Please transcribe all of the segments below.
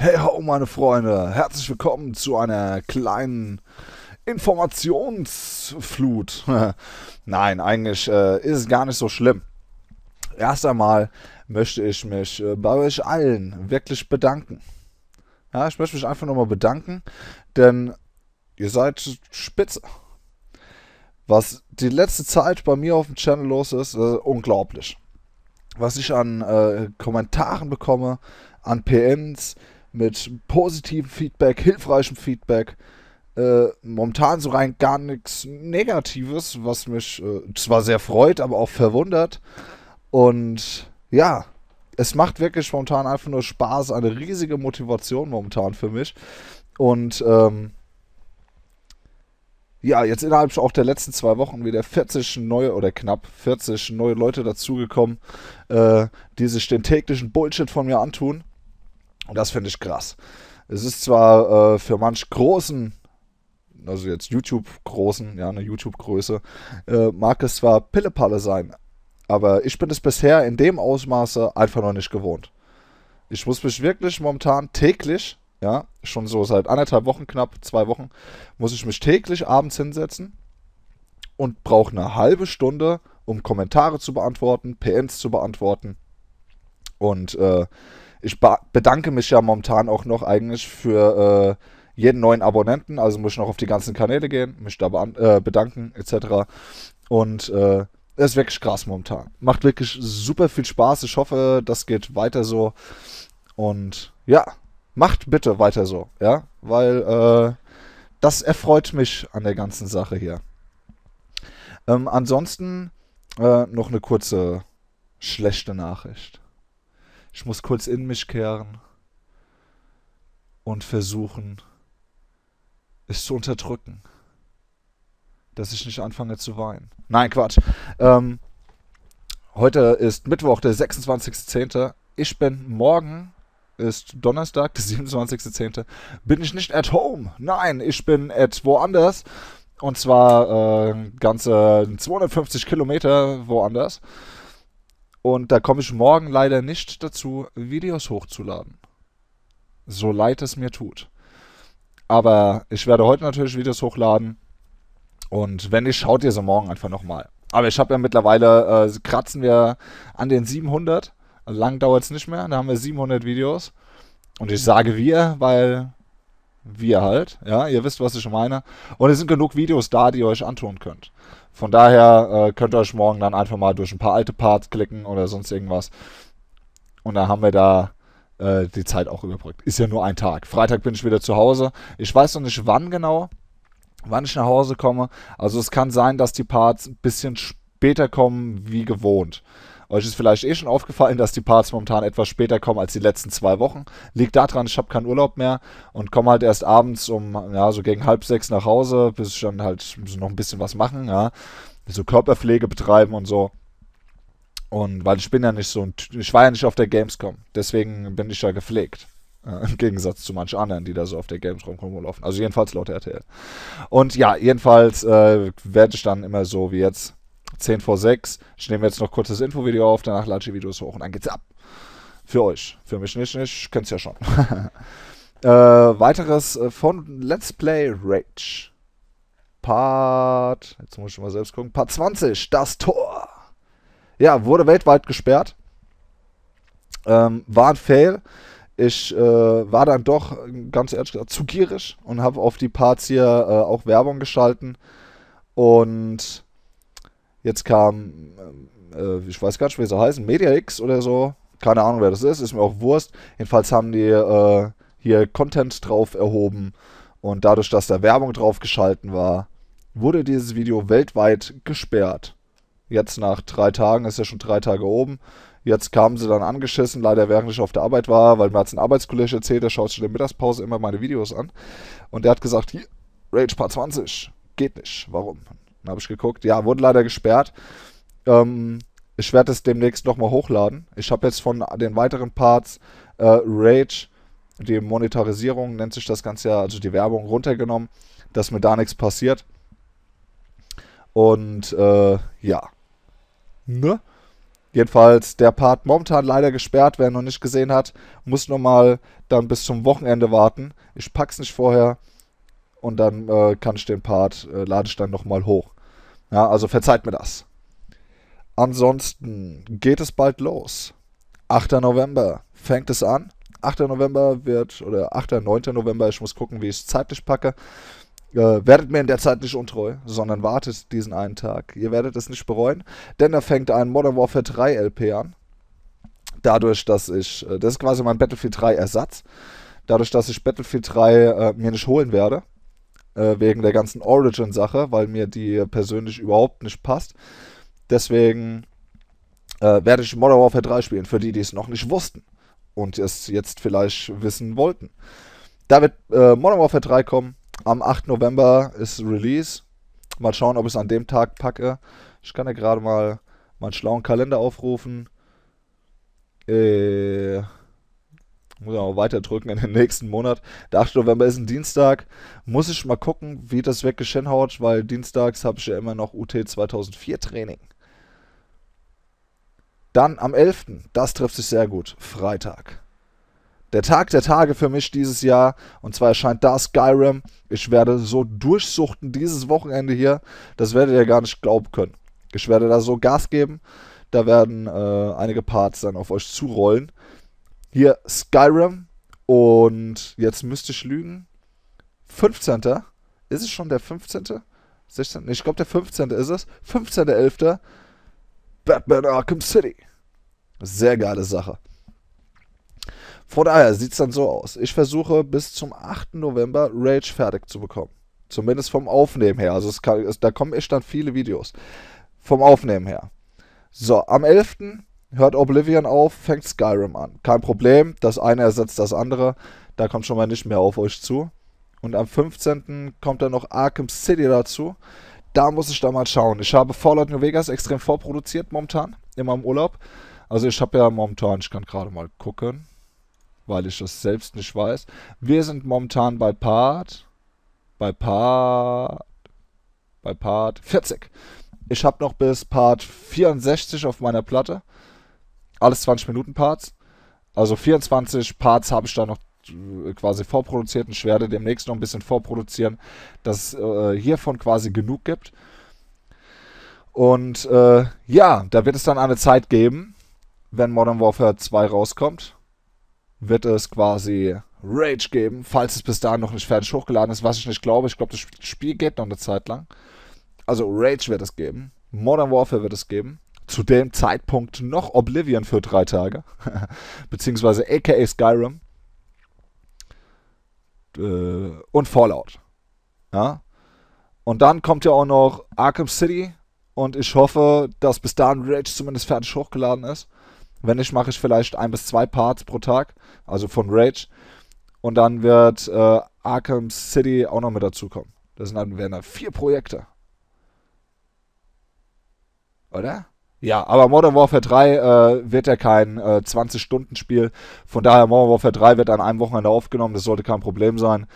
Hey ho, meine Freunde, herzlich willkommen zu einer kleinen Informationsflut. Nein, eigentlich äh, ist es gar nicht so schlimm. Erst einmal möchte ich mich äh, bei euch allen wirklich bedanken. Ja, ich möchte mich einfach nochmal bedanken, denn ihr seid spitze. Was die letzte Zeit bei mir auf dem Channel los ist, ist äh, unglaublich. Was ich an äh, Kommentaren bekomme, an PMs, mit positivem Feedback, hilfreichem Feedback. Äh, momentan so rein gar nichts Negatives, was mich äh, zwar sehr freut, aber auch verwundert. Und ja, es macht wirklich momentan einfach nur Spaß, eine riesige Motivation momentan für mich. Und ähm, ja, jetzt innerhalb auch der letzten zwei Wochen wieder 40 neue oder knapp 40 neue Leute dazugekommen, äh, die sich den täglichen Bullshit von mir antun. Und das finde ich krass. Es ist zwar äh, für manch großen, also jetzt YouTube-Großen, ja, eine YouTube-Größe, äh, mag es zwar Pillepalle sein, aber ich bin es bisher in dem Ausmaße einfach noch nicht gewohnt. Ich muss mich wirklich momentan täglich, ja, schon so seit anderthalb Wochen, knapp zwei Wochen, muss ich mich täglich abends hinsetzen und brauche eine halbe Stunde, um Kommentare zu beantworten, PNs zu beantworten und äh, ich bedanke mich ja momentan auch noch eigentlich für äh, jeden neuen Abonnenten. Also muss ich noch auf die ganzen Kanäle gehen, mich da äh, bedanken etc. Und äh, ist wirklich krass momentan. Macht wirklich super viel Spaß. Ich hoffe, das geht weiter so. Und ja, macht bitte weiter so, ja, weil äh, das erfreut mich an der ganzen Sache hier. Ähm, ansonsten äh, noch eine kurze schlechte Nachricht. Ich muss kurz in mich kehren und versuchen, es zu unterdrücken. Dass ich nicht anfange zu weinen. Nein, Quatsch. Ähm, heute ist Mittwoch, der 26.10. Ich bin morgen, ist Donnerstag, der 27.10. Bin ich nicht at home. Nein, ich bin at woanders. Und zwar äh, ganze 250 Kilometer woanders. Und da komme ich morgen leider nicht dazu, Videos hochzuladen. So leid es mir tut. Aber ich werde heute natürlich Videos hochladen. Und wenn nicht, schaut ihr so morgen einfach nochmal. Aber ich habe ja mittlerweile, äh, kratzen wir an den 700. Also lang dauert es nicht mehr. Da haben wir 700 Videos. Und ich sage wir, weil wir halt. Ja, ihr wisst, was ich meine. Und es sind genug Videos da, die ihr euch antun könnt. Von daher äh, könnt ihr euch morgen dann einfach mal durch ein paar alte Parts klicken oder sonst irgendwas. Und dann haben wir da äh, die Zeit auch überbrückt. Ist ja nur ein Tag. Freitag bin ich wieder zu Hause. Ich weiß noch nicht, wann genau, wann ich nach Hause komme. Also es kann sein, dass die Parts ein bisschen später kommen wie gewohnt. Euch ist vielleicht eh schon aufgefallen, dass die Parts momentan etwas später kommen als die letzten zwei Wochen. Liegt daran, ich habe keinen Urlaub mehr und komme halt erst abends um, ja, so gegen halb sechs nach Hause, bis ich dann halt noch ein bisschen was machen, ja. So Körperpflege betreiben und so. Und weil ich bin ja nicht so ein, ich war ja nicht auf der Gamescom, deswegen bin ich ja gepflegt. Äh, Im Gegensatz zu manchen anderen, die da so auf der Gamescom rumlaufen. Also jedenfalls laut RTL. Und ja, jedenfalls äh, werde ich dann immer so wie jetzt 10 vor 6. Ich nehme jetzt noch kurz kurzes Infovideo auf, danach latsche ich Videos hoch und dann geht's ab. Für euch. Für mich nicht, nicht. Könnt's ja schon. äh, weiteres äh, von Let's Play Rage. Part. Jetzt muss ich mal selbst gucken. Part 20. Das Tor. Ja, wurde weltweit gesperrt. Ähm, war ein Fail. Ich äh, war dann doch, ganz ehrlich gesagt, zu gierig und habe auf die Parts hier äh, auch Werbung geschalten. Und Jetzt kam, äh, äh, ich weiß gar nicht, wie sie heißen, MediaX oder so. Keine Ahnung, wer das ist, ist mir auch Wurst. Jedenfalls haben die äh, hier Content drauf erhoben und dadurch, dass da Werbung drauf geschalten war, wurde dieses Video weltweit gesperrt. Jetzt nach drei Tagen, ist ja schon drei Tage oben. Jetzt kamen sie dann angeschissen, leider während ich auf der Arbeit war, weil mir hat ein Arbeitskollege erzählt, der schaut sich in der Mittagspause immer meine Videos an. Und der hat gesagt, hier, Rage Part 20, geht nicht. Warum? Dann habe ich geguckt, ja, wurde leider gesperrt. Ähm, ich werde es demnächst nochmal hochladen. Ich habe jetzt von den weiteren Parts äh, Rage, die Monetarisierung nennt sich das Ganze ja, also die Werbung runtergenommen, dass mir da nichts passiert. Und äh, ja. Ne? Jedenfalls der Part momentan leider gesperrt. Wer noch nicht gesehen hat, muss nochmal dann bis zum Wochenende warten. Ich pack's nicht vorher und dann äh, kann ich den Part, äh, lade ich dann nochmal hoch. Ja, also verzeiht mir das. Ansonsten geht es bald los. 8. November fängt es an. 8. November wird, oder 8. 9. November, ich muss gucken, wie ich es zeitlich packe. Äh, werdet mir in der Zeit nicht untreu, sondern wartet diesen einen Tag. Ihr werdet es nicht bereuen, denn da fängt ein Modern Warfare 3 LP an. Dadurch, dass ich, äh, das ist quasi mein Battlefield 3 Ersatz. Dadurch, dass ich Battlefield 3 äh, mir nicht holen werde, äh, wegen der ganzen Origin-Sache, weil mir die persönlich überhaupt nicht passt. Deswegen äh, werde ich Modern Warfare 3 spielen, für die, die es noch nicht wussten und es jetzt vielleicht wissen wollten. Da wird äh, Modern Warfare 3 kommen. Am 8. November ist Release. Mal schauen, ob ich es an dem Tag packe. Ich kann ja gerade mal meinen schlauen Kalender aufrufen. Äh, muss ich auch weiter drücken in den nächsten Monat. Der 8. November ist ein Dienstag. Muss ich mal gucken, wie das haut, weil dienstags habe ich ja immer noch UT 2004 Training. Dann am 11. Das trifft sich sehr gut. Freitag. Der Tag der Tage für mich dieses Jahr. Und zwar erscheint da Skyrim. Ich werde so durchsuchten dieses Wochenende hier. Das werdet ihr gar nicht glauben können. Ich werde da so Gas geben. Da werden äh, einige Parts dann auf euch zurollen. Hier Skyrim und jetzt müsste ich lügen. 15. Ist es schon der 15.? 16. Nee, ich glaube, der 15. ist es. 15.11. Batman Arkham City. Sehr geile Sache. Von daher sieht es dann so aus. Ich versuche bis zum 8. November Rage fertig zu bekommen. Zumindest vom Aufnehmen her. Also es kann, es, da kommen echt dann viele Videos. Vom Aufnehmen her. So, am 11 hört Oblivion auf, fängt Skyrim an. Kein Problem, das eine ersetzt das andere. Da kommt schon mal nicht mehr auf euch zu. Und am 15. kommt dann noch Arkham City dazu. Da muss ich da mal schauen. Ich habe Fallout New Vegas extrem vorproduziert momentan, immer im Urlaub. Also ich habe ja momentan, ich kann gerade mal gucken, weil ich das selbst nicht weiß. Wir sind momentan bei Part, bei Part, bei Part 40. Ich habe noch bis Part 64 auf meiner Platte alles 20 Minuten Parts. Also 24 Parts habe ich da noch äh, quasi vorproduziert. und Ich werde demnächst noch ein bisschen vorproduzieren, dass es äh, hiervon quasi genug gibt. Und äh, ja, da wird es dann eine Zeit geben, wenn Modern Warfare 2 rauskommt, wird es quasi Rage geben, falls es bis dahin noch nicht fertig hochgeladen ist, was ich nicht glaube. Ich glaube, das Spiel geht noch eine Zeit lang. Also Rage wird es geben, Modern Warfare wird es geben zu dem Zeitpunkt noch Oblivion für drei Tage, beziehungsweise aka Skyrim äh, und Fallout. Ja? Und dann kommt ja auch noch Arkham City und ich hoffe, dass bis dahin Rage zumindest fertig hochgeladen ist. Wenn nicht, mache ich vielleicht ein bis zwei Parts pro Tag, also von Rage. Und dann wird äh, Arkham City auch noch mit dazukommen. Das sind dann, wären dann vier Projekte. Oder? Ja, aber Modern Warfare 3 äh, wird ja kein äh, 20-Stunden-Spiel. Von daher, Modern Warfare 3 wird an einem Wochenende aufgenommen. Das sollte kein Problem sein.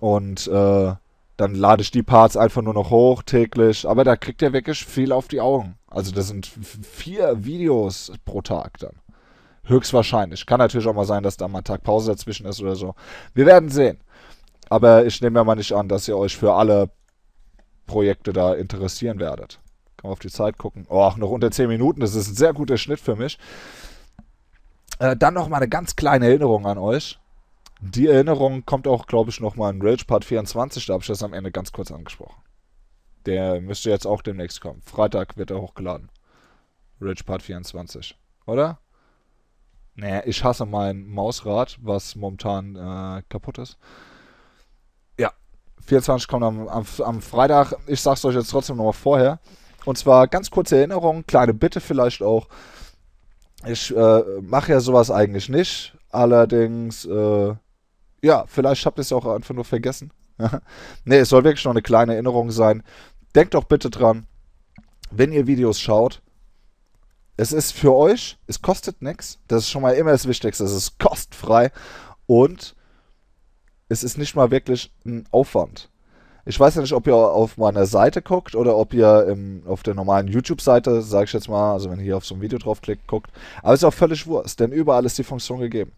Und äh, dann lade ich die Parts einfach nur noch hoch täglich. Aber da kriegt ihr wirklich viel auf die Augen. Also das sind vier Videos pro Tag dann. Höchstwahrscheinlich. Kann natürlich auch mal sein, dass da mal ein Tag Pause dazwischen ist oder so. Wir werden sehen. Aber ich nehme ja mal nicht an, dass ihr euch für alle Projekte da interessieren werdet. Kann man auf die Zeit gucken. Oh, noch unter 10 Minuten. Das ist ein sehr guter Schnitt für mich. Äh, dann nochmal eine ganz kleine Erinnerung an euch. Die Erinnerung kommt auch, glaube ich, nochmal in Rage Part 24. Da habe ich das am Ende ganz kurz angesprochen. Der müsste jetzt auch demnächst kommen. Freitag wird er hochgeladen. Rage Part 24. Oder? Naja, ich hasse mein Mausrad, was momentan äh, kaputt ist. Ja, 24 kommt am, am, am Freitag. Ich sag's euch jetzt trotzdem nochmal vorher. Und zwar ganz kurze Erinnerung, kleine Bitte vielleicht auch. Ich äh, mache ja sowas eigentlich nicht. Allerdings, äh, ja, vielleicht habt ihr es auch einfach nur vergessen. ne, es soll wirklich noch eine kleine Erinnerung sein. Denkt doch bitte dran, wenn ihr Videos schaut, es ist für euch, es kostet nichts. Das ist schon mal immer das Wichtigste. Es ist kostfrei und es ist nicht mal wirklich ein Aufwand. Ich weiß ja nicht, ob ihr auf meiner Seite guckt oder ob ihr im, auf der normalen YouTube-Seite, sage ich jetzt mal, also wenn ihr hier auf so ein Video draufklickt, guckt. Aber es ist auch völlig Wurst, denn überall ist die Funktion gegeben.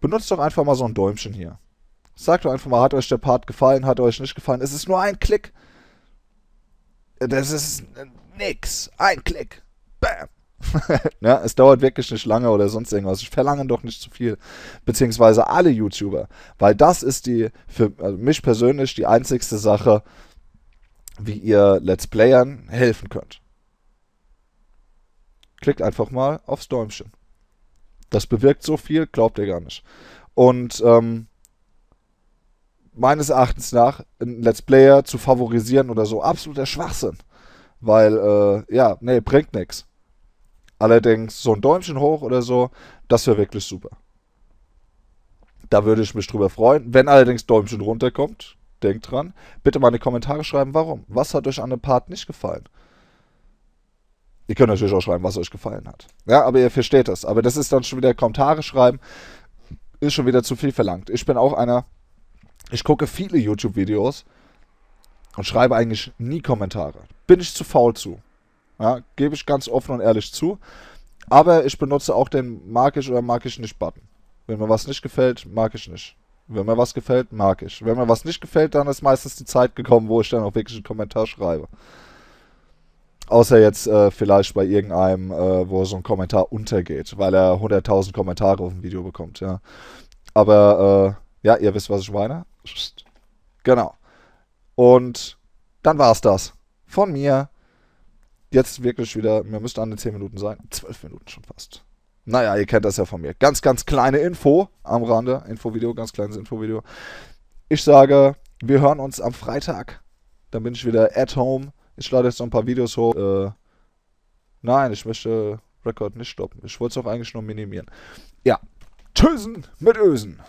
Benutzt doch einfach mal so ein Däumchen hier. Sagt doch einfach mal, hat euch der Part gefallen, hat euch nicht gefallen. Es ist nur ein Klick. Das ist äh, nix. Ein Klick. Bam ja, ne, es dauert wirklich nicht lange oder sonst irgendwas. Ich verlange doch nicht zu viel. Beziehungsweise alle YouTuber. Weil das ist die, für also mich persönlich, die einzigste Sache, wie ihr Let's Playern helfen könnt. Klickt einfach mal aufs Däumchen. Das bewirkt so viel, glaubt ihr gar nicht. Und ähm, meines Erachtens nach, einen Let's Player zu favorisieren oder so, absoluter Schwachsinn. Weil, äh, ja, nee, bringt nichts. Allerdings so ein Däumchen hoch oder so, das wäre wirklich super. Da würde ich mich drüber freuen. Wenn allerdings Däumchen runterkommt, denkt dran, bitte mal in die Kommentare schreiben, warum. Was hat euch an dem Part nicht gefallen? Ihr könnt natürlich auch schreiben, was euch gefallen hat. Ja, aber ihr versteht das. Aber das ist dann schon wieder Kommentare schreiben, ist schon wieder zu viel verlangt. Ich bin auch einer, ich gucke viele YouTube-Videos und schreibe eigentlich nie Kommentare. Bin ich zu faul zu. Ja, gebe ich ganz offen und ehrlich zu. Aber ich benutze auch den mag ich oder mag ich nicht Button. Wenn mir was nicht gefällt, mag ich nicht. Wenn mir was gefällt, mag ich. Wenn mir was nicht gefällt, dann ist meistens die Zeit gekommen, wo ich dann auch wirklich einen Kommentar schreibe. Außer jetzt äh, vielleicht bei irgendeinem, äh, wo so ein Kommentar untergeht, weil er 100.000 Kommentare auf dem Video bekommt, ja. Aber, äh, ja, ihr wisst, was ich meine. Genau. Und dann war es das. Von mir jetzt wirklich wieder, wir müssten an den 10 Minuten sein, 12 Minuten schon fast. Naja, ihr kennt das ja von mir. Ganz, ganz kleine Info am Rande. Infovideo, ganz kleines Infovideo. Ich sage, wir hören uns am Freitag. Dann bin ich wieder at home. Ich lade jetzt noch ein paar Videos hoch. Äh, nein, ich möchte Rekord nicht stoppen. Ich wollte es auch eigentlich nur minimieren. Ja. Tösen mit Ösen.